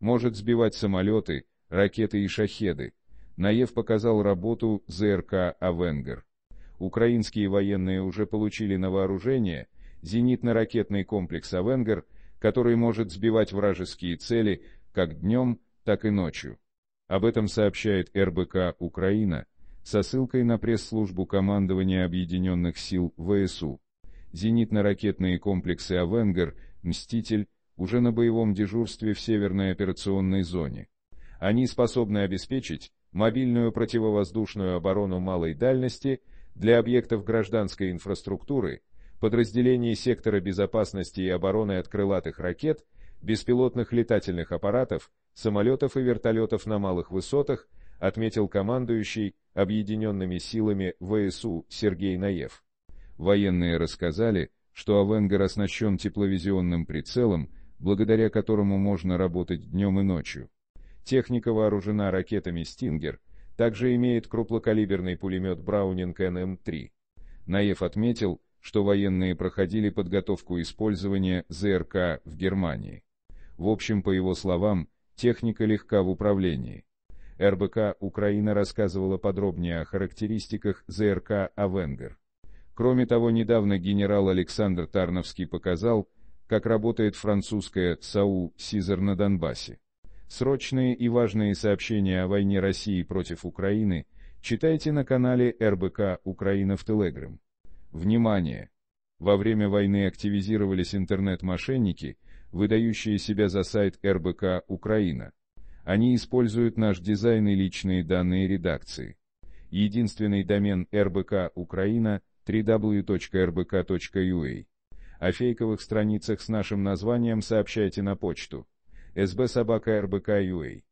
Может сбивать самолеты, ракеты и шахеды. Наев показал работу ЗРК «Авенгер». Украинские военные уже получили на вооружение зенитно-ракетный комплекс «Авенгер», который может сбивать вражеские цели как днем, так и ночью. Об этом сообщает РБК «Украина» со ссылкой на пресс-службу командования Объединенных сил ВСУ. Зенитно-ракетные комплексы «Авенгер», «Мститель» уже на боевом дежурстве в северной операционной зоне. Они способны обеспечить мобильную противовоздушную оборону малой дальности для объектов гражданской инфраструктуры, подразделений сектора безопасности и обороны от крылатых ракет, беспилотных летательных аппаратов, самолетов и вертолетов на малых высотах, отметил командующий объединенными силами ВСУ Сергей Наев. Военные рассказали, что Авенгар оснащен тепловизионным прицелом, благодаря которому можно работать днем и ночью. Техника вооружена ракетами «Стингер», также имеет крупнокалиберный пулемет «Браунинг НМ-3». Эм Наев отметил, что военные проходили подготовку использования ЗРК в Германии. В общем, по его словам, техника легка в управлении. РБК Украина рассказывала подробнее о характеристиках ЗРК «Авенгер». Кроме того, недавно генерал Александр Тарновский показал, как работает французская САУ «Сизер» на Донбассе. Срочные и важные сообщения о войне России против Украины читайте на канале РБК «Украина в Телеграм». Внимание! Во время войны активизировались интернет-мошенники, выдающие себя за сайт РБК «Украина». Они используют наш дизайн и личные данные редакции. Единственный домен РБК «Украина» – www.rbk.ua. О фейковых страницах с нашим названием сообщайте на почту sbsobaka.rbk.ua